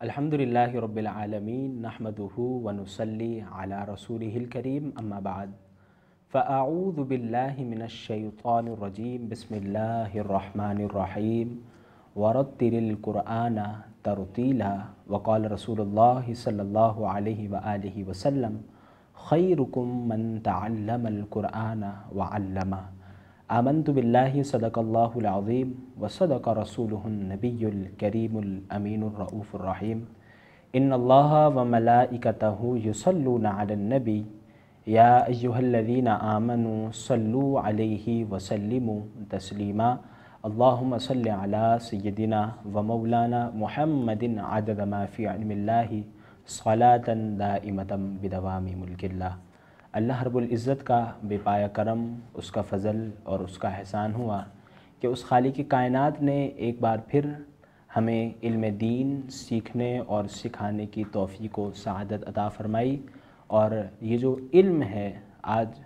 الحمد لله رب العالمين نحمده ونصلي على رسوله الكريم أما بعد فأعوذ بالله من الشيطان الرجيم بسم الله الرحمن الرحيم ورتل القرآن ترتيلا وقال رسول الله صلى الله عليه وآله وسلم خيركم من تعلم القرآن وعلمه آمنت بالله صدق الله العظيم وصدق رسوله النبي الكريم الأمين الرؤوف الرحيم إن الله وملائكته يصلون على النبي يا أيها الذين آمنوا صلوا عليه وسلموا تسليما اللهم صل على سيدنا ومولانا محمد عدد ما في علم الله صلاة دائمة بدوام ملك الله अल्लाह इज़्ज़त का बेपाया करम उसका फ़ज़ल और उसका एहसान हुआ कि उस खाली की कायनात ने एक बार फिर हमें इल्म दीन सीखने और सिखाने की तोहफ़ी को शहादत अता फ़रमाई और ये जो इल्म है आज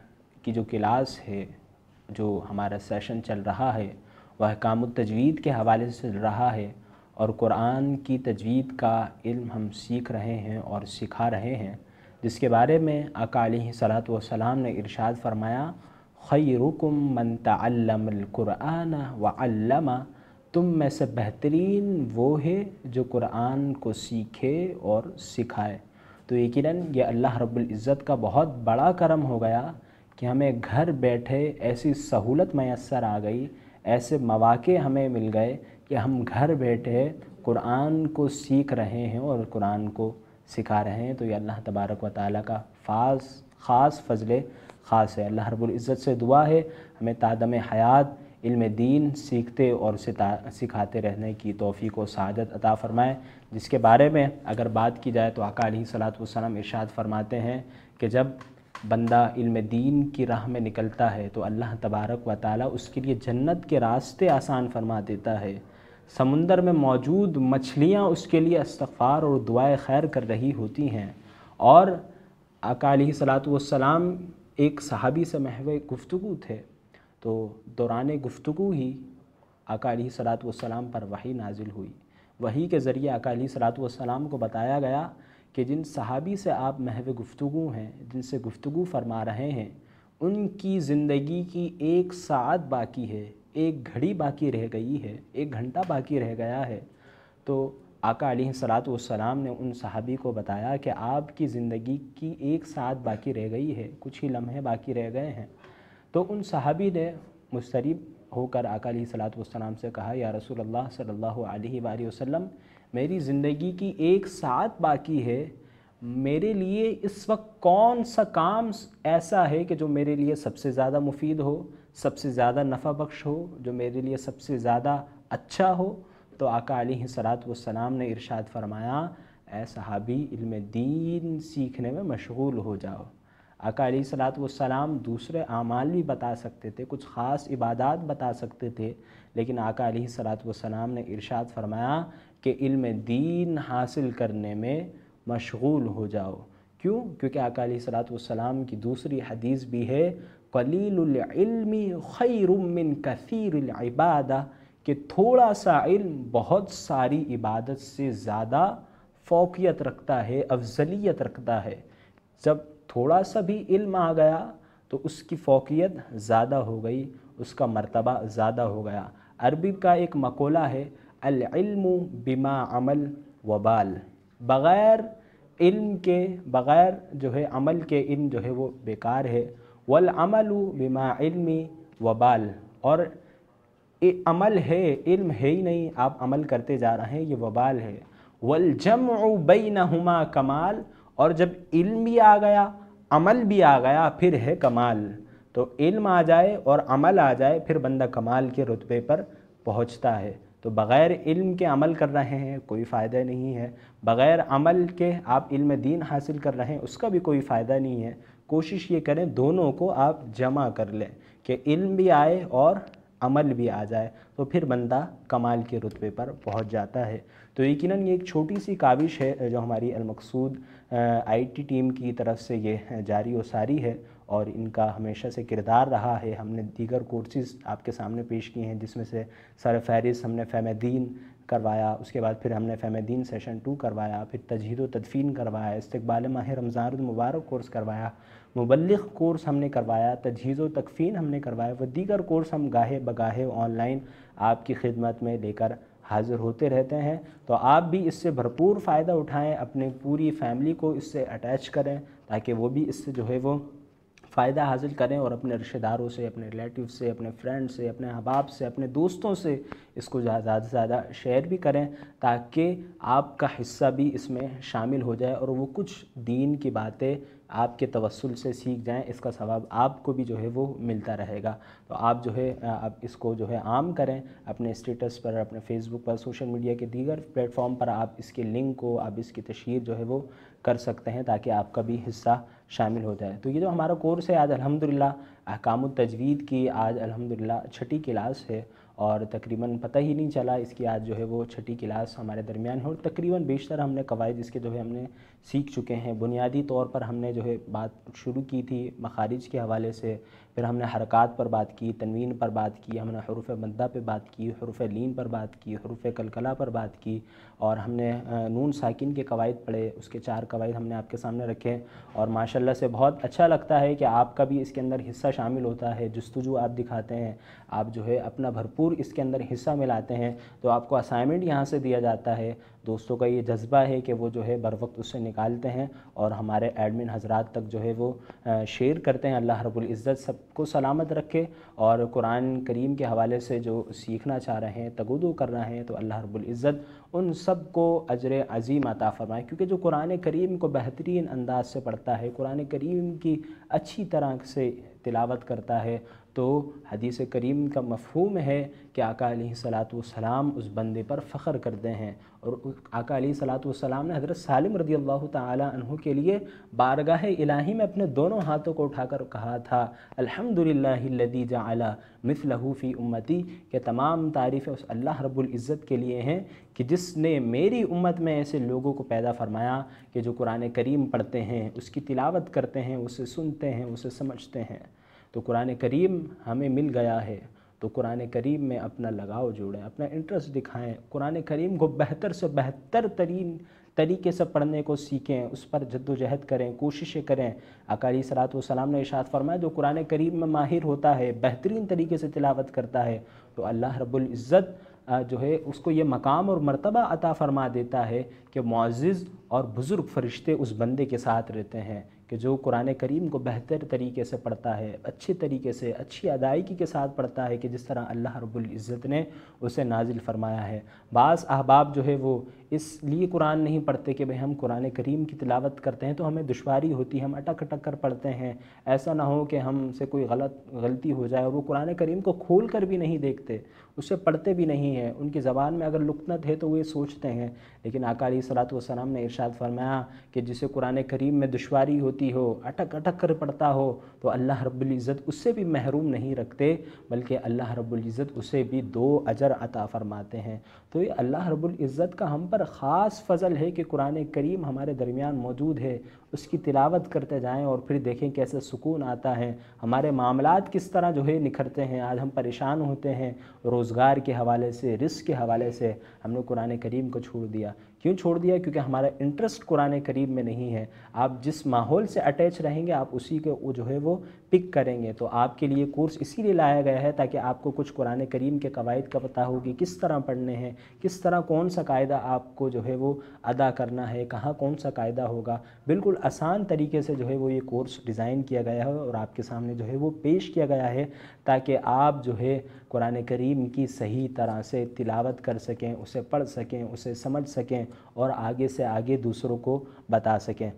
की जो क्लास है जो हमारा सेशन चल रहा है वह काम तजवीद के हवाले से चल रहा है और कुरान की तजवीद का इल्म हम सीख रहे हैं और सिखा रहे हैं जिसके बारे में अकाली सलात वसलाम ने इरशाद फरमाया खैरुकुम मन तल्लमकुरान वल्लमा तुम में से बेहतरीन वो है जो कुरान को सीखे और सिखाए तो यकीन ये अल्लाह रब्बुल इज़्ज़त का बहुत बड़ा करम हो गया कि हमें घर बैठे ऐसी सहूलत मैसर आ गई ऐसे मौाक़े हमें मिल गए कि हम घर बैठे कुरान को सीख रहे हैं और कुरान को सिखा रहे हैं तो ये अल्लाह तबारक व ताली का फास ख़ास फजल ख़ास है अल्लाह रबुल्ज़त से दुआ है हमें तादम हयात इल्म दीन सीखते और उसे सिखाते रहने की तोहफी को सहादत अता फ़रमाएँ जिसके बारे में अगर बात की जाए तो आका सलात वसलम इर्शाद फरमाते हैं कि जब बंदा इल्म दीन की राह में निकलता है तो अल्लाह तबारक व ताली उसके लिए जन्नत के रास्ते आसान फरमा देता है समुंदर में मौजूद मछलियाँ उसके लिए इस्तफ़ार और दुआए खैर कर रही होती हैं और अकाली सलात एक सहाबी से महव गुफ्तु थे तो दौरान गुफ्तु ही अकाली सलातम पर वही नाजिल हुई वही के ज़रिए अकाली सलात वसलाम को बताया गया कि जिन सहाबी से आप महव गुफ्तु हैं जिनसे गुफ्तु फरमा रहे हैं उनकी ज़िंदगी की एक सात बाकी है एक घड़ी बाकी रह गई है एक घंटा बाकी रह गया है तो आका सलात वसलाम ने उन सहाबी को बताया कि आपकी ज़िंदगी की एक साथ बाकी रह गई है कुछ ही लम्हे बाकी रह गए हैं तो उन सहाबी ने मुस्तरब होकर आका सलात वसलाम से कहा या रसूल सल्ला वसम मेरी ज़िंदगी की एक साथ बाकी है मेरे लिए इस वक्त कौन सा काम ऐसा है कि जो मेरे लिए सबसे ज़्यादा मुफीद हो सबसे ज़्यादा नफ़ा बख्श हो जो मेरे लिए सबसे ज़्यादा अच्छा हो तो आका अली सलात वसलाम ने इरशाद फरमाया ए सहाबी इल्म दीन सीखने में मशगूल हो जाओ आका अली सलात वसलाम दूसरे आमाल भी बता सकते थे कुछ ख़ास इबादत बता सकते थे लेकिन आका अली सलात वसलाम ने इरशाद फरमाया कि इल्म दीन हासिल करने में मशगूल हो जाओ क्यों क्योंकि अकाली सलाम की दूसरी हदीस भी है कलीलमी खैरमिन इबादा कि थोड़ा सा इल्म बहुत सारी इबादत से ज़्यादा फोकियत रखता है अफजलियत रखता है जब थोड़ा सा भी इल्म आ गया तो उसकी फ़ोकियत ज़्यादा हो गई उसका मर्तबा ज़्यादा हो गया अरबी का एक मकोला है अल्म बिमा अमल वबाल बग़ैर इल्म के बग़ैर जो है अमल के इल्म जो है वो बेकार है वल अमल बिमा इल्मी वबाल और अमल है इल्म है ही नहीं आप अमल करते जा रहे हैं ये वबाल है वल जम बई बईनहुमा कमाल और जब इल्म भी आ गया अमल भी आ गया फिर है कमाल तो इल्म आ जाए और अमल आ जाए फिर बंदा कमाल के रुतबे पर पहुँचता है तो बग़ैर इल्म के अमल कर रहे हैं कोई फ़ायदा नहीं है बग़ैर अमल के आप इल्म दीन हासिल कर रहे हैं उसका भी कोई फ़ायदा नहीं है कोशिश ये करें दोनों को आप जमा कर लें कि इल्म भी आए और अमल भी आ जाए तो फिर बंदा कमाल के रुतबे पर पहुंच जाता है तो यकीन ये एक छोटी सी काविश है जो हमारी अलमकसूद आईटी टीम की तरफ से ये जारी व सारी है और इनका हमेशा से किरदार रहा है हमने दीगर कोर्सेज आपके सामने पेश किए हैं जिसमें से सर फहरिस हमने फ़ैमदीन करवाया उसके बाद फिर हमने फ़ैमदीन सेशन टू करवाया फिर तजहीद व तदफ़ीन करवाया इस्तबाल माह रमज़ान मुबारक कोर्स करवाया मुबलिक कोर्स हमने करवाया तजहीज़ व तकफ़ीन हमने करवाया व दीगर कोर्स हम गाहे बगाहे ऑनलाइन आपकी खिदमत में लेकर हाज़िर होते रहते हैं तो आप भी इससे भरपूर फ़ायदा उठाएं अपने पूरी फैमिली को इससे अटैच करें ताकि वो भी इससे जो है वो फ़ायदा हासिल करें और अपने रिश्तेदारों से अपने रिलेटिव से अपने फ्रेंड से अपने अहबाब से अपने दोस्तों से इसको ज़्यादा से ज़्यादा शेयर भी करें ताकि आपका हिस्सा भी इसमें शामिल हो जाए और वो कुछ दीन की बातें आपके तवसल से सीख जाएं इसका सवाब आपको भी जो है वो मिलता रहेगा तो आप जो है आप इसको जो है आम करें अपने स्टेटस पर अपने फेसबुक पर सोशल मीडिया के दीगर प्लेटफॉर्म पर आप इसके लिंक को आप इसकी तशहर जो है वो कर सकते हैं ताकि आपका भी हिस्सा शामिल हो जाए तो ये जो हमारा कोर्स है आज अलहमदिल्ला अहकाम तजवीद की आज अलहमदिल्ला छठी क्लास है और तकरीबन पता ही नहीं चला इसकी आज जो है वो छठी क्लास हमारे दरमियान है और तकरीबन बेशतर हमने कवायद इसके जो है हमने सीख चुके हैं बुनियादी तौर पर हमने जो है बात शुरू की थी मखारिज के हवाले से फिर हमने हरकत पर बात की तनवीन पर बात की हमने हरूफ मद्दा पर बात की हरूफ लीन पर बात की हरूफ कलकला पर बात की और हमने नून साकिन के कवायद पढ़े उसके चार कवायद हमने आपके सामने रखे और माशाल्लाह से बहुत अच्छा लगता है कि आपका भी इसके अंदर हिस्सा शामिल होता है जस्तजू आप दिखाते हैं आप जो है अपना भरपूर इसके अंदर हिस्सा मिलाते हैं तो आपको असाइनमेंट यहाँ से दिया जाता है दोस्तों का ये जज्बा है कि वो जो है बर वक्त उससे निकालते हैं और हमारे एडमिन हजरात तक जो है वो शेयर करते हैं अल्लाह रबुल्ज़त सबको सलामत रखे और कुरान करीम के हवाले से जो सीखना चाह रहे हैं तगुदो कर रहे हैं तो अल्लाह रबुल्ज़त उन सब को अजर अजीम अता फरमाएँ क्योंकि जो कुरान करीम को बेहतरीन अंदाज से पढ़ता है कुरान करीम की अच्छी तरह से तिलावत करता है तो हदीस करीम का मफहूम है कि आका सलात उस बंदे पर फ़ख्र करते हैं और आका सलात वसलाम ने हज़रत सालिम रदी अल्लाह तहों के लिए बारगाह इलाही में अपने दोनों हाथों को उठाकर कहा था अलहमदिल्लादी जला मिसलहूफ़ी उम्मती के तमाम तारीफ़ उस अल्लाह इज़्ज़त के लिए हैं कि जिसने मेरी उम्मत में ऐसे लोगों को पैदा फ़रमाया कि जो कुरान करीम पढ़ते हैं उसकी तिलावत करते हैं उसे सुनते हैं उसे समझते हैं तो कुरान करीम हमें मिल गया है तो कुरान करीम में अपना लगाव जोड़ें अपना इंटरेस्ट दिखाएं कुरान करीम को बेहतर से बेहतर तरीन तरीके से पढ़ने को सीखें उस पर जद्दोजहद करें कोशिशें करें अकाली सलात वाम ने इशात फरमाया जो कुरान करीम में माहिर होता है बेहतरीन तरीके से तिलावत करता है तो अल्लाह रब्बुल इज़्ज़त जो है उसको ये मकाम और मर्तबा अता फ़रमा देता है कि मुआज़ और बुज़ुर्ग फरिश्ते उस बंदे के साथ रहते हैं कि जो कुरान करीम को बेहतर तरीके से पढ़ता है अच्छे तरीके से अच्छी अदायगी के साथ पढ़ता है कि जिस तरह अल्लाह रब्बुल इज़्ज़त ने उसे नाजिल फरमाया है बास अहबाब जो है वो इसलिए कुरान नहीं पढ़ते कि भाई हम कुरान करीम की तिलावत करते हैं तो हमें दुशारी होती है हम अटक अटक कर पढ़ते हैं ऐसा ना हो कि हम से कोई गलत गलती हो जाए और वो कुरान करीम को खोल कर भी नहीं देखते उसे पढ़ते भी नहीं हैं उनकी ज़बान में अगर लुकनत है तो वे सोचते हैं लेकिन अकाली वसलम ने इरशाद फरमाया कि जिसे कुरान करीम में दुशारी होती हो अटक अटक कर पड़ता हो तो अल्लाह रब्ज़त उससे भी महरूम नहीं रखते बल्कि अल्लाह रब्ज़त उसे भी दो अजर अता फ़रमाते हैं तो ये अल्लाह रब्ज़त का हम पर ख़ास फ़ज़ल है कि कुरान करीम हमारे दरमियान मौजूद है उसकी तिलावत करते जाएँ और फिर देखें कैसे सुकून आता है हमारे मामला किस तरह जो है निखरते हैं आज हम परेशान होते हैं रोज़गार के हवाले से रिस्क के हवाले से हमने कुरान करीम को छोड़ दिया क्यों छोड़ दिया क्योंकि हमारा इंटरेस्ट कुरान करीब में नहीं है आप जिस माहौल से अटैच रहेंगे आप उसी के वो जो है वो पिक करेंगे तो आपके लिए कोर्स इसीलिए लाया गया है ताकि आपको कुछ कुरान करीम के कवायद का पता हो कि किस तरह पढ़ने हैं किस तरह कौन सा कायदा आपको जो है वो अदा करना है कहाँ कौन सा कायदा होगा बिल्कुल आसान तरीके से जो है वो ये कोर्स डिज़ाइन किया गया है और आपके सामने जो है वो पेश किया गया है ताकि आप जो है कुरान करीम की सही तरह से तिलावत कर सकें उसे पढ़ सकें उसे समझ सकें और आगे से आगे दूसरों को बता सकें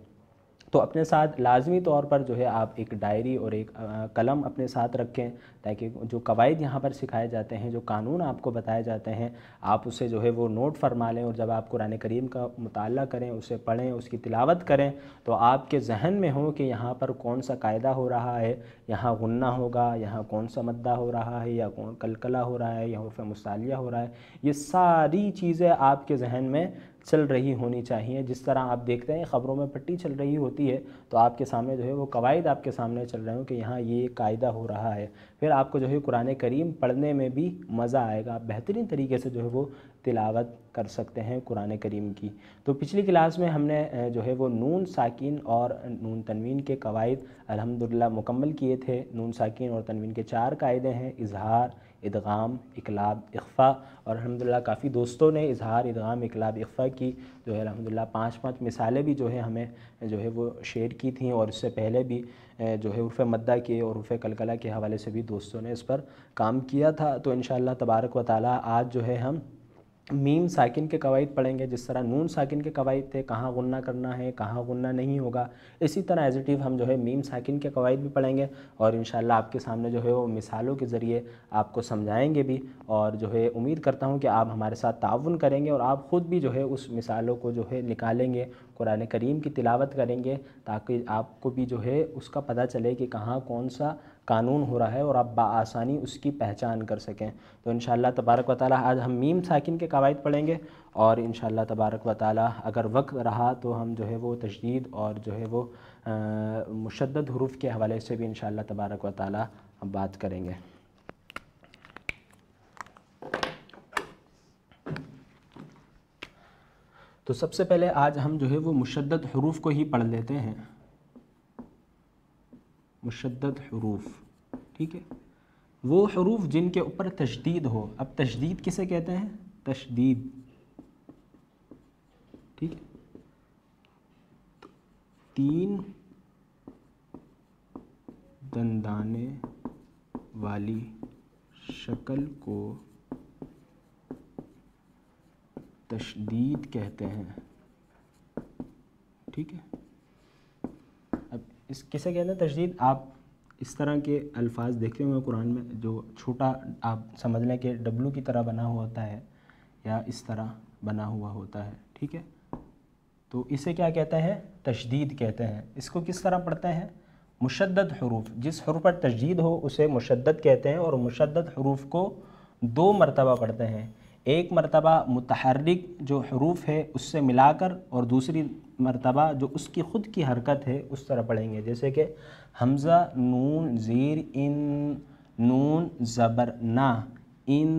तो अपने साथ लाजमी तौर पर जो है आप एक डायरी और एक कलम अपने साथ रखें ताकि जो कवायद यहाँ पर सिखाए जाते हैं जो कानून आपको बताए जाते हैं आप उसे जो है वो नोट फरमा लें और जब आप कुरान करीम का मुताल करें उसे पढ़ें उसकी तिलावत करें तो आपके जहन में हो कि यहाँ पर कौन सा कायदा हो रहा है यहाँ गन्ना होगा यहाँ कौन सा मद्दा हो रहा है या कौन कलकला हो रहा है या उर्फ मुसालिया हो रहा है ये सारी चीज़ें आपके जहन में चल रही होनी चाहिए जिस तरह आप देखते हैं ख़बरों में पट्टी चल रही होती है तो आपके सामने जो है वो कवायद आपके सामने चल रहे हो कि यहाँ ये कायदा हो रहा है फिर आपको जो है कुरान करीम पढ़ने में भी मज़ा आएगा आप बेहतरीन तरीके से जो है वो तिलावत कर सकते हैं कुरान करीम की तो पिछली क्लास में हमने जो है वो नून साकिन और नून तनवीन के कवायद अलहमदिल्ला मुकम्मल किए थे नून साकिन और तनवीन के चार कायदे हैं इजहार इदगाम इकलाब इख्फ़ा और अलहमदिल्ला काफ़ी दोस्तों ने इजहार इदगाम इकलाब इफ़ा की जो है अलहमदिल्ला पाँच पाँच मिसालें भी जो है हमें जो है वो शेयर की थी और उससे पहले भी जो है उर्फ़ मद्दा के और उर्फ़ कलकला के हवाले से भी दोस्तों ने इस पर काम किया था तो इन तबारक व आज जो है हम मीम साकिन के कवायद पढ़ेंगे जिस तरह नून साकिन के कवायद थे कहाँ गुन्ना करना है कहाँ गुन्ना नहीं होगा इसी तरह एजटिव हम जो है मीम साकिन के कवायद भी पढ़ेंगे और इन आपके सामने जो है वो मिसालों के ज़रिए आपको समझाएंगे भी और जो है उम्मीद करता हूँ कि आप हमारे साथ ताउन करेंगे और आप ख़ुद भी जो है उस मिसालों को जो है निकालेंगे कुरान करीम की तिलावत करेंगे ताकि आपको भी जो है उसका पता चले कि कहाँ कौन सा कानून हो रहा है और आप बसानी उसकी पहचान कर सकें तो इन तबारक वाली आज हम मीम साकिन के कवायद पढ़ेंगे और इन तबारक वाली अगर वक्त रहा तो हम जो है वो तशदीद और जो है वो मुशद हरूफ के हवाले से भी इन तबारक वाली हम बात करेंगे तो सबसे पहले आज हम जो है वो मुशद हरूफ को ही पढ़ लेते हैं मुशद हरूफ ठीक है वो हरूफ जिनके ऊपर तशदीद हो अब तशदीद किसे कहते हैं तशदीद ठीक है तो तीन दंदाने वाली शक्ल को तशदीद कहते हैं ठीक है इस किसे कहते हैं तशदीद आप इस तरह के अल्फाज देखे होंगे कुरान में जो छोटा आप समझ लें कि डब्लू की तरह बना हुआ होता है या इस तरह बना हुआ होता है ठीक है तो इसे क्या कहते हैं तशदीद कहते हैं इसको किस तरह पढ़ते हैं मुशद्द हरूफ जिस हरूफ पर तशदीद हो उसे मुशद्द कहते हैं और मुशद्द हरूफ को दो मरतबा पढ़ते हैं एक मरतबा मतहरक जो हरूफ है उससे मिलाकर और दूसरी मरतबा जो उसकी ख़ुद की हरकत है उस तरह पढ़ेंगे जैसे कि हमज़ा नून ज़ीर इन नून ज़बर ना इन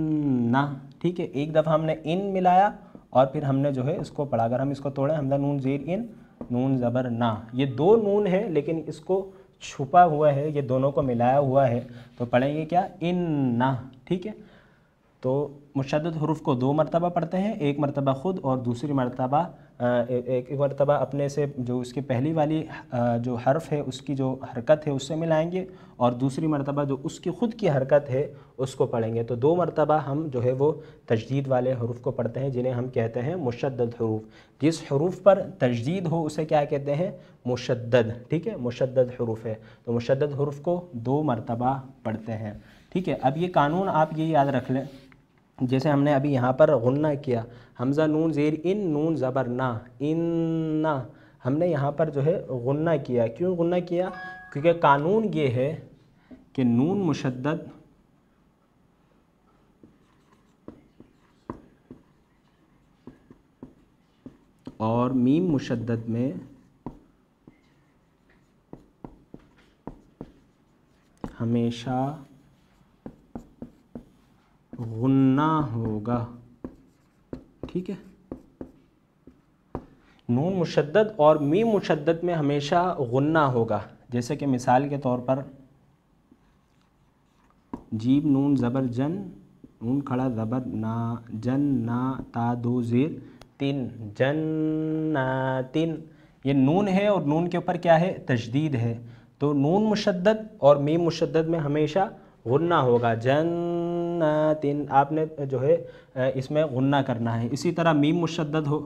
ना ठीक है एक दफ़ा हमने इन मिलाया और फिर हमने जो है इसको पढ़ा अगर हम इसको तोड़ें हमजा नून ज़ीर इन नून ज़बर ना ये दो नून है लेकिन इसको छुपा हुआ है ये दोनों को मिलाया हुआ है तो पढ़ेंगे क्या इन ना ठीक है तो मुशद हरूफ को दो मरतबा पढ़ते हैं एक मरतबा ख़ुद और दूसरी मरतबा एक मरतबा अपने से जो उसके पहली वाली जो हरफ है उसकी जो हरकत है उससे मिलाएंगे और दूसरी मरतबा जो उसकी ख़ुद की हरकत है उसको पढ़ेंगे तो दो मरतबा हम जो है वो तजदीद वाले हरूफ को पढ़ते हैं जिन्हें हम कहते हैं मुशद हरूफ जिस हरूफ पर तजदीद हो उसे क्या कहते हैं मुशद ठीक है मुशद हरूफ है तो मुशद हरूफ को दो मरतबा पढ़ते हैं ठीक है अब ये कानून आप ये याद रख लें जैसे हमने अभी यहाँ पर गुन्ना किया हमज़ा नून ज़ेर इन नून ज़बर ना इन ना हमने यहाँ पर जो है गुन्ना किया क्यों गुन्ना किया क्योंकि कानून ये है कि नून मुशद्दद और मीम मुशद्दद में हमेशा भुनना होगा ठीक है नून मुशद और मी मुशद में हमेशा गुन्ना होगा जैसे कि मिसाल के तौर पर जीब नून ज़बर जन नून खड़ा ज़बर ना जन ना ता दो ज़ीर तीन जन ना तीन ये नून है और नून के ऊपर क्या है तशदीद है तो नून मुशद्दद और मी मुशद में हमेशा गुन्ना होगा जन तीन आपने जो है इसमें गुन्ना करना है इसी तरह मीम मुशद्दद हो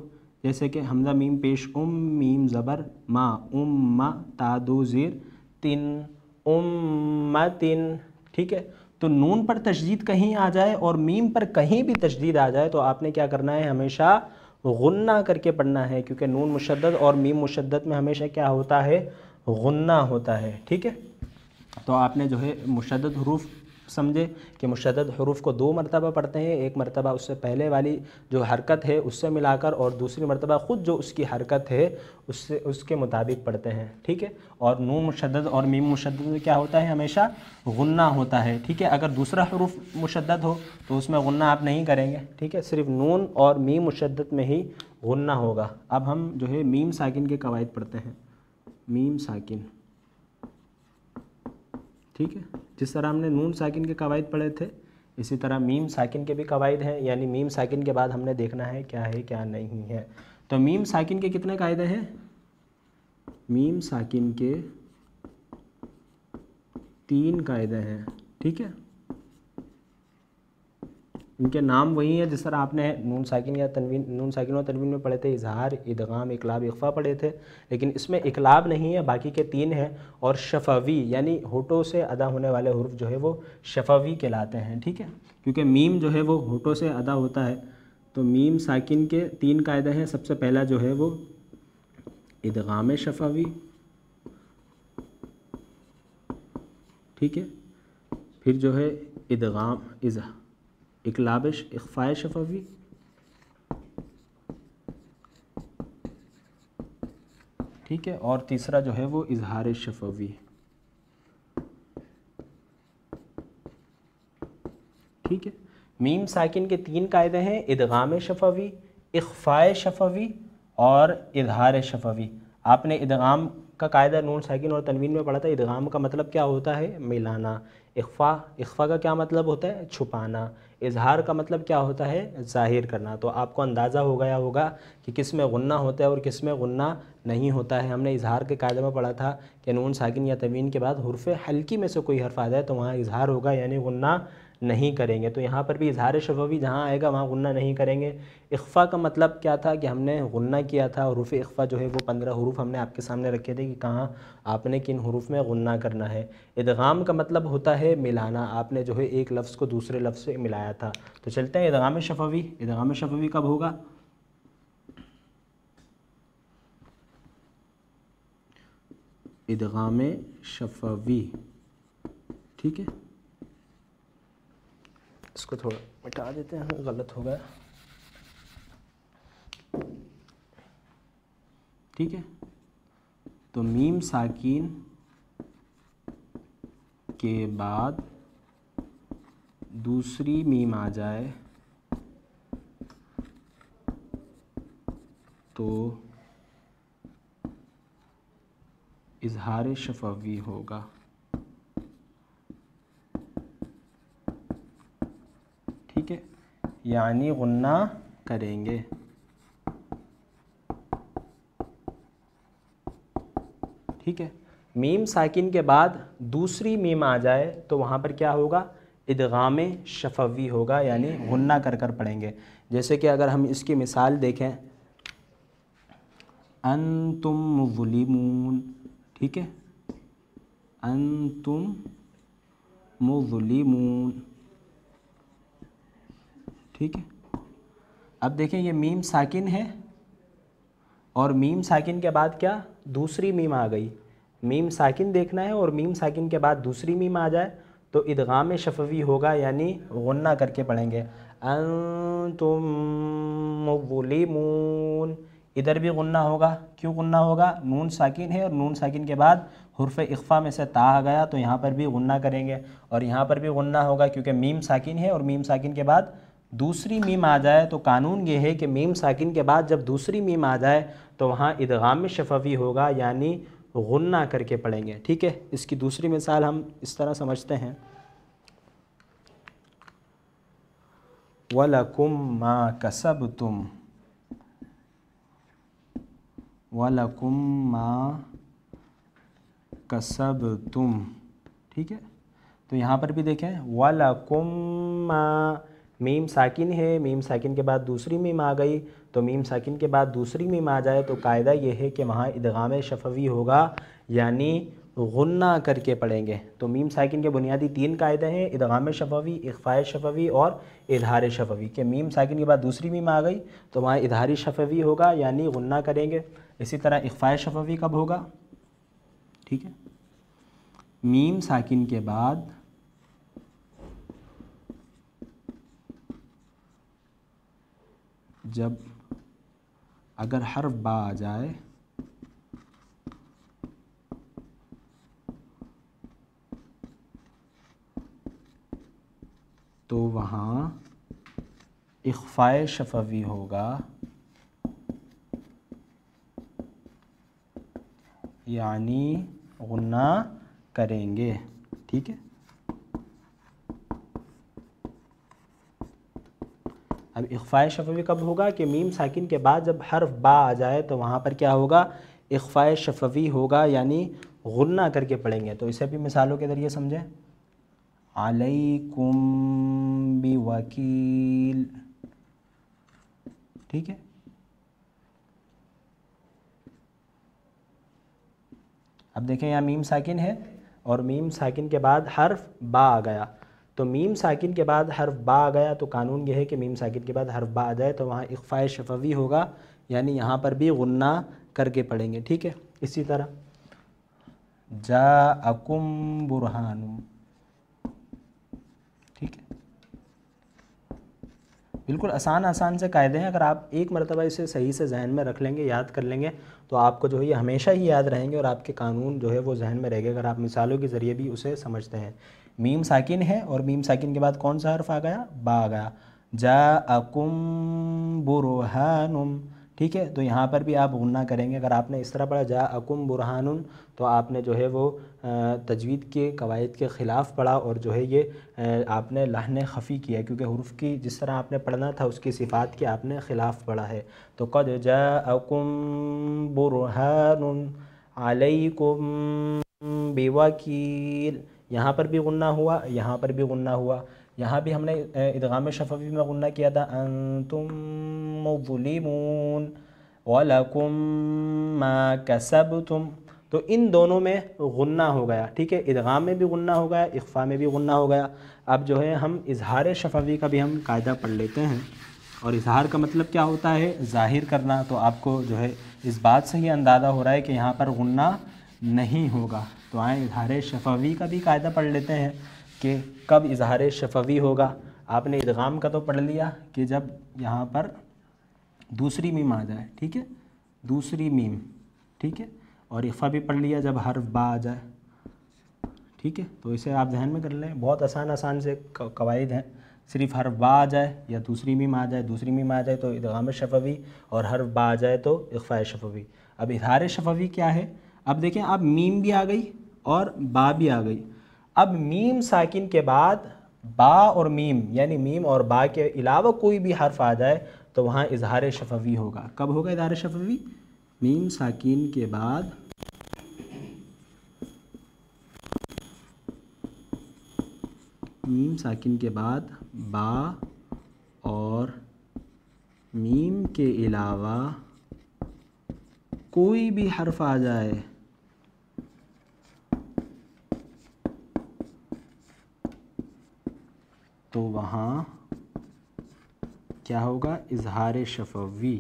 जैसे कि हमजा मीम पेश उम मीम ज़बर मा उम मा तादू ज़ीर तिन उम तिन ठीक है तो नून पर तशदीद कहीं आ जाए और मीम पर कहीं भी तशदीद आ जाए तो आपने क्या करना है हमेशा गुन्ना करके पढ़ना है क्योंकि नून मुशद्दद और मीम मुशद्दद में हमेशा क्या होता है गुन्ना होता है ठीक है तो आपने जो है मुशद्द हरूफ समझे कि मुशद हरूफ को दो मरतबा पढ़ते हैं एक मरतबा उससे पहले वाली जो हरकत है उससे मिलाकर और दूसरी मरतबा ख़ुद जो उसकी हरकत है उससे उसके मुताबिक पढ़ते हैं ठीक है और नू मुशद और मीम मुशद क्या होता है हमेशा गुन्ना होता है ठीक है अगर दूसरा हरूफ मुशद हो तो उसमें गुन्ना आप नहीं करेंगे ठीक है सिर्फ नून और मीम मुशद में ही गुन्ना होगा अब हम जो है मीम साकििन के कवायद पढ़ते हैं मीम साकििन ठीक है जिस तरह हमने नून साकिन के कवायद पढ़े थे इसी तरह मीम साकिन के भी कवायद हैं यानी मीम साकिन के बाद हमने देखना है क्या है क्या नहीं है तो मीम साकिन के कितने कायदे हैं मीम साकिन के तीन कायदे हैं ठीक है इनके नाम वही है जिस तरह आपने नून साकिन या तनवीन नून साकिन और तनवीन में पढ़े थे इजहार इदगाम इकलाब इकफा पढ़े थे लेकिन इसमें इकलाब नहीं है बाकी के तीन हैं और शफावी यानी होठों से अदा होने वाले हरूफ जो है वो शफावी कहलाते हैं ठीक है क्योंकि मीम जो है वो होठों से अदा होता है तो मीम साकिन के तीन कायदे हैं सबसे पहला जो है वो इदगाम शफावी ठीक है फिर जो है इदगाम इजहा लाबिश इखफ़ाय शफावी ठीक है और तीसरा जो है वो इजहार शफावी ठीक है मीम साकिन के तीन कायदे हैं इदगाम शफावी इखफ़ाय शफावी और इजहार शफावी आपने इदगाम का कायदा नून साकिन और तनवीन में पढ़ा था इदगाम का मतलब क्या होता है मिलाना इख्फा इख्फा का क्या मतलब होता है छुपाना इजहार का मतलब क्या होता है ज़ाहिर करना तो आपको अंदाज़ा हो गया होगा कि किस में गुन्ना होता है और किस में गन्ना नहीं होता है हमने इजहार के कायदे में पढ़ा था कि नून साकिन या तवीन के बाद हरफ हल्की में से कोई हरफ आ जाए तो वहाँ इजहार होगा यानी गुन्ना नहीं करेंगे तो यहाँ पर भी इजहार शफवी जहाँ आएगा वहाँ गुन्ना नहीं करेंगे इख्फ़ा का मतलब क्या था कि हमने गुन्ना किया था हरूफ इख्फ़ा जो है वो पंद्रह हरूफ हमने आपके सामने रखे थे कि कहाँ आपने किन हरूफ में गुन्ना करना है इदगाम का मतलब होता है मिलाना आपने जो है एक लफ्ज़ को दूसरे लफ्ज़ से मिलाया था तो चलते हैं इदगाम शफवी इदगाम शफवी कब होगा इदगाम शफवी ठीक है इसको थोड़ा मिटा देते हैं गलत हो गया ठीक है तो मीम साकिन के बाद दूसरी मीम आ जाए तो इजहार शफवी होगा ठीक है यानी गुन्ना करेंगे ठीक है मीम साकिन के बाद दूसरी मीम आ जाए तो वहाँ पर क्या होगा इदगाम शफवी होगा यानी गुन्ना कर कर पढ़ेंगे जैसे कि अगर हम इसकी मिसाल देखें अन तुम वलीमून ठीक है अन तुम मुलीमून ठीक है अब देखें ये मीम साकिन है और मीम साकिन के बाद क्या दूसरी मीम आ गई मीम साकिन देखना है और मीम साकिन के बाद दूसरी मीम आ जाए तो इदगाम शफवी होगा यानी गन्ना करके पढ़ेंगे इधर भी गुन्ना होगा क्यों गुन्ना होगा नून साकिन है और नून साकिन के बाद हरफ इखफा में से ता आ गया तो यहाँ पर भी गुन्ना करेंगे और यहाँ पर भी गुन्ना होगा क्योंकि मीम साकिन है और मीम साकिन के बाद दूसरी मीम आ जाए तो कानून ये है कि मीम साकिन के बाद जब दूसरी मीम आ जाए तो वहाँ इदगाम शफवी होगा यानी गुन्ना करके पढ़ेंगे ठीक है इसकी दूसरी मिसाल हम इस तरह समझते हैं वलकुम मा कसब तुम वलकुम मा कसब तुम ठीक है तो यहाँ पर भी देखें वलकुम मा मीम साकिन है मीम साकिन के बाद दूसरी मीम आ गई तो मीम साकिन के बाद दूसरी मीम आ जाए तो कायदा यह है कि वहाँ इदगाम शफवी होगा यानी गुन्ना करके पढ़ेंगे तो मीम साकिन के बुनियादी तीन कायदे हैं इदगाम शफवी इकफ़ा शफवी और इधार शफवी के मीम साकिन के बाद दूसरी मीम आ गई तो वहाँ इधारी शफवी होगा यानी गन्ना करेंगे इसी तरह इकफ़ा शफवी कब होगा ठीक है मीम साकिन के बाद जब अगर हर बा आ जाए तो वहाँ इख्फाय शफवी होगा यानी गुना करेंगे ठीक है अब इख्फ़ा शफवी कब होगा कि मीम साकिन के बाद जब हर्फ बा आ जाए तो वहाँ पर क्या होगा इख्फ़ा शफवी होगा यानी गुना करके पढ़ेंगे तो इसे भी मिसालों के ज़रिए समझें आलई बी वकील ठीक है अब देखें यहाँ मीम साकिन है और मीम साकिन के बाद हर्फ बा आ गया तो मीम साकिन के बाद हर्फ बा आ गया तो कानून यह है कि मीम साकिन के बाद हर्फ बा आ जाए तो वहाँ इकफ़ा शफवी होगा यानी यहाँ पर भी गुन्ना करके पढ़ेंगे ठीक है इसी तरह जा अकुम बुरहानुम ठीक है बिल्कुल आसान आसान से कायदे हैं अगर आप एक मरतबा इसे सही से जहन में रख लेंगे याद कर लेंगे तो आपको जो है ये हमेशा ही याद रहेंगे और आपके कानून जो है वो जहन में रहेंगे अगर आप मिसालों के ज़रिए भी उसे समझते हैं मीम साकिन है और मीम साकिन के बाद कौन सा हर्फ आ गया बा आ गया जा अकुम बुरहानुम ठीक है तो यहाँ पर भी आप गुना करेंगे अगर आपने इस तरह पढ़ा जा अकुम बुरहानुन तो आपने जो है वो तजवीद के कवायद के ख़िलाफ़ पढ़ा और जो है ये आपने लहन खफ़ी किया क्योंकि हरूफ की जिस तरह आपने पढ़ना था उसकी सिफ़ात के आपने ख़िलाफ़ पढ़ा है तो कद जा अकुम बुरहानुन अलैकुम बेवकील यहाँ पर भी गुन्ना हुआ यहाँ पर भी गुन्ना हुआ यहाँ भी हमने इदगाम शफवी में गुन्ना किया था अन तुम वलीमून वलकुम मा कसब तुम तो इन दोनों में गुन्ना हो गया ठीक है इदगाम में भी गुन्ना हो गया इकफ़ा में भी गुन्ना हो गया अब जो है हम इजहार शफवी का भी हम कायदा पढ़ लेते हैं और इजहार का मतलब क्या होता है ज़ाहिर करना तो आपको जो है इस बात से ही अंदाज़ा हो रहा है कि यहाँ पर गुन्ना नहीं होगा तो आए इजहार शफवी का भी कायदा पढ़ लेते हैं कि कब इजहार शफवी होगा आपने इदगाम का तो पढ़ लिया कि जब यहाँ पर दूसरी मीम आ जाए ठीक है दूसरी मीम ठीक है और इफ़ा भी पढ़ लिया जब हर बा आ जाए ठीक है तो इसे आप जहन में कर लें बहुत आसान आसान से कवायद हैं सिर्फ हर बा आ जाए या दूसरी मीम आ जाए दूसरी मीम आ जाए तो इदगाम शफवी और हर बा आ जाए तो इफ़ा शफवी अब इजहार शफवी क्या है अब देखें अब मीम भी आ गई और बा भी आ गई अब मीम साकिन के बाद बा और मीम यानी मीम और बा के अलावा कोई भी हर्फ आ जाए तो वहाँ इजहार शफवी होगा कब होगा इजहार शफवी मीम साकिन के बाद मीम साकिन के बाद बा और मीम के अलावा कोई भी हर्फ आ जाए तो वहाँ क्या होगा इजहार शफवी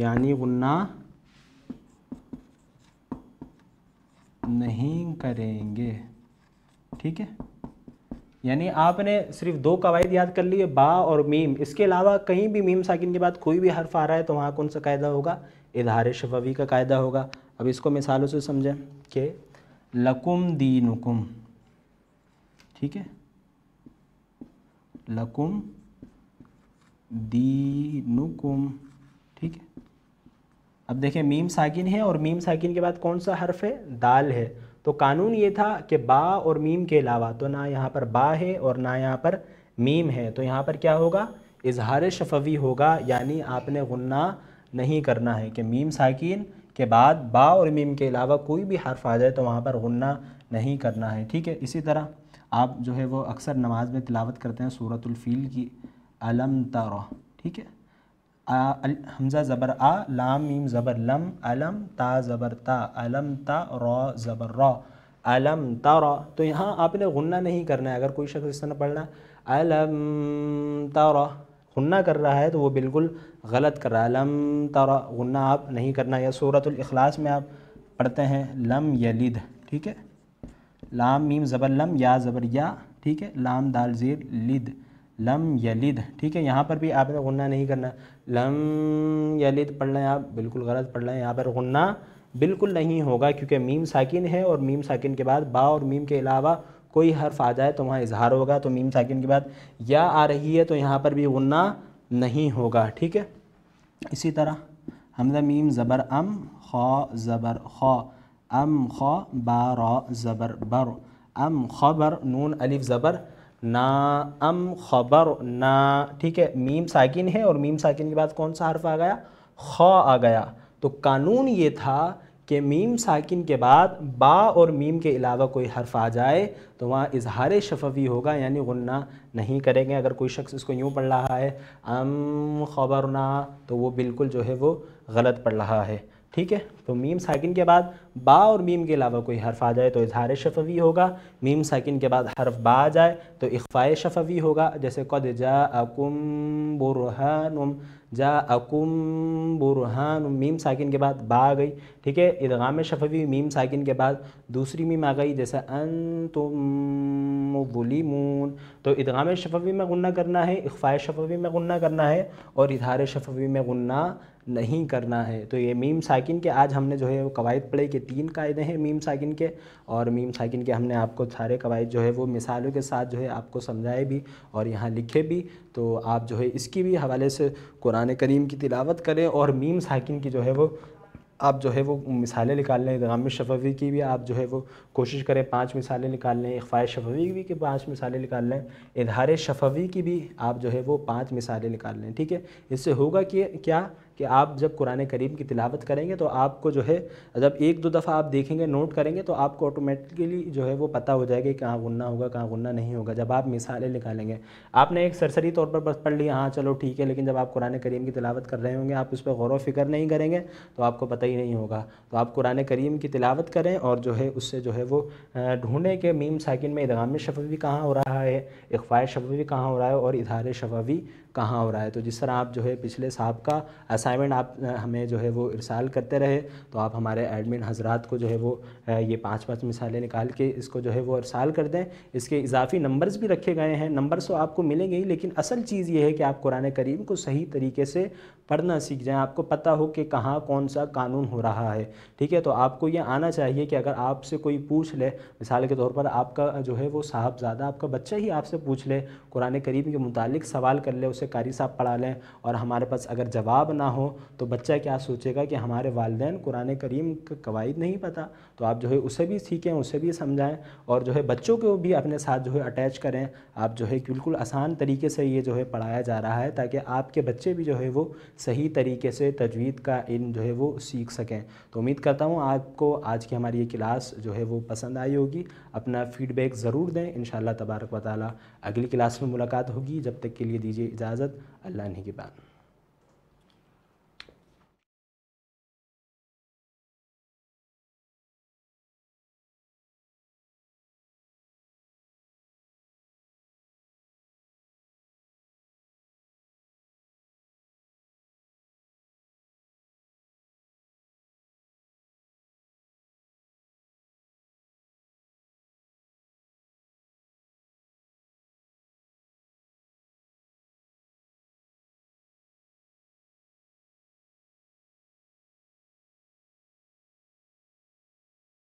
यानी गुन्ना नहीं करेंगे ठीक है यानी आपने सिर्फ दो कवायद याद कर लिए बा और मीम इसके अलावा कहीं भी मीम साकिन के बाद कोई भी हर्फ आ रहा है तो वहाँ कौन सा कायदा होगा इधार शफवी का कायदा होगा अब इसको मिसालों से समझें कि लकुम दीनुकुम ठीक है लकुम दीनुकुम ठीक है अब देखें मीम साकिन है और मीम साकिन के बाद कौन सा हर्फ है दाल है तो कानून ये था कि बा और मीम के अलावा तो ना यहाँ पर बा है और ना यहाँ पर मीम है तो यहाँ पर क्या होगा इजहार शफवी होगा यानी आपने गुन्ना नहीं करना है कि मीम साकिन के बाद बा और मीम के अलावा कोई भी हर्फ आ जाए तो वहाँ पर गुन्ना नहीं करना है ठीक है इसी तरह आप जो है वो अक्सर नमाज में तिलावत करते हैं सूरतुलफ़ील की अलम तर ठीक है हमज़ा ज़बर आ लाम मीम ज़बर लम अलम ता ज़बर ता अलम ता रो ज़बर रो अलम तारा तो यहाँ आपने गुन्ना नहीं करना है अगर कोई शख्स इस तरह पढ़ना अलम तारा गुन्ना कर रहा है तो वो बिल्कुल गलत कर रहा है लम तारा गुन्ना आप नहीं करना या सूरतुल इखलास में आप पढ़ते हैं लम यलिद ठीक है लाम मीम ज़बर लम या ज़बर या ठीक है लाम दाल ज़ीर लिद लम यलिद ठीक है यहाँ पर भी आपने गुन्ना नहीं करना लम यलिद पढ़ लें आप बिल्कुल गलत पढ़ लें यहाँ पर गुन्ना बिल्कुल नहीं होगा क्योंकि मीम साकिन है और मीम साकिन के बाद बा और मीम के अलावा कोई हर्फ आ जाए तो वहाँ इजहार होगा तो मीम साकिन के बाद या आ रही है तो यहाँ पर भी गुन्ना नहीं होगा ठीक है इसी तरह हमजा मीम ज़बर अम खा ज़बर खा अम ख बारो ज़बर बर अम खबर नून अलिफ ज़बर ना अम खबर ना ठीक है मीम साकिन है और मीम साकिन के बाद कौन सा हर्फ आ गया ख आ गया तो कानून ये था कि मीम साकिन के बाद बा और मीम के अलावा कोई हर्फ आ जाए तो वहाँ इजहार शफवी होगा यानी गुन्ना नहीं करेंगे अगर कोई शख्स इसको यूँ पढ़ रहा है अम खबर ना तो वो बिल्कुल जो है वो गलत पढ़ रहा है ठीक है तो मीम साकिन के बाद बा और मीम के अलावा कोई हरफ आ जाए तो इजहार शफवी होगा मीम साकिन के बाद हरफ बा आ जाए तो इख्फ़ाय शफवी होगा जैसे कद जा अकुम बुरहानुम जा अकुम बुरहान मीम साकिन के बाद बा आ गई ठीक है इदगाम शफवी मीम साकिन के बाद दूसरी मीम आ गई जैसे अन तुम तो इदगाम शफवी में गुन्ना करना है इख्फ़ाय शफवी में गुन्ना करना है और इजहार शफवी में गुन्ना नहीं करना है तो ये मीम साकिन के आज हमने जो है वो कवायद पढ़े कि तीन कायदे हैं मीम साकिन के और मीम साकिन के हमने आपको सारे कवायद जो है वो मिसालों के साथ जो है आपको समझाए भी और यहाँ लिखे भी तो आप जो है इसकी भी हवाले से कुरान करीम की तिलावत करें और मीम साकिन की जो है वो आप जो है वो मिसालें निकाल लें इदाम शफवी की भी आप जो है वो कोशिश करें पांच मिसालें निकाल लें अखफ़ा शफवी की भी पांच मिसालें निकाल लें इधार शफवी की भी आप जो है वो पांच मिसालें निकाल लें ठीक है इससे होगा कि क्या कि आप जब कुरान करीम की तिलावत करेंगे तो आपको जो है जब एक दो दफ़ा आप देखेंगे नोट करेंगे तो आपको ऑटोमेटिकली जो है वो पता हो जाएगा कि कहाँ गुन्ना होगा कहाँ गुन्ना नहीं होगा जब आप मिसालें निकालेंगे आपने एक सरसरी तौर पर बस पढ़ लिया हाँ चलो ठीक है लेकिन जब आप कुरान करीम की तिलावत कर रहे होंगे आप उस पर गौर वफिक्र नहीं करेंगे तो आपको पता ही नहीं होगा तो आप कुरान करीम की तिलावत करें और जो है उससे जो है वो ढूंढें कि मीम साकिन में इदगाम शफवी कहाँ हो रहा है इकफ़ा शफवी कहाँ हो रहा है और इधार शफवी कहाँ हो रहा है तो जिस तरह आप जो है पिछले साहब का असाइनमेंट आप हमें जो है वो इरसाल करते रहे तो आप हमारे एडमिन हजरात को जो है वो ये पाँच पाँच मिसालें निकाल के इसको जो है वो अरसाल कर दें इसके इजाफी नंबर्स भी रखे गए हैं नंबर्स तो आपको मिलेंगे ही लेकिन असल चीज़ ये है कि आप कुरान करीम को सही तरीके से पढ़ना सीख जाएँ आपको पता हो कि कहाँ कौन सा कानून हो रहा है ठीक है तो आपको ये आना चाहिए कि अगर आपसे कोई पूछ ले मिसाल के तौर पर आपका जो है वो साहब ज़्यादा आपका बच्चा ही आपसे पूछ ले कुरान करीम के मुतालिक सवाल कर ले उसे कारी साहब पढ़ा लें और हमारे पास अगर जवाब ना हो तो बच्चा क्या सोचेगा कि हमारे वालदेन कुरान करीम का कवायद नहीं पता तो आप जो है उसे भी सीखें उसे भी समझाएं और जो है बच्चों को भी अपने साथ जो है अटैच करें आप जो है बिल्कुल आसान तरीके से ये जो है पढ़ाया जा रहा है ताकि आपके बच्चे भी जो है वो सही तरीके से तजवीद का इन जो है वो सीख सकें तो उम्मीद करता हूँ आपको आज की हमारी ये क्लास जो है वो पसंद आई होगी अपना फीडबैक ज़रूर दें इन तबारक वाली अगली क्लास में मुलाकात होगी जब तक के लिए दीजिए इजाज़त अल्लाह ने की बात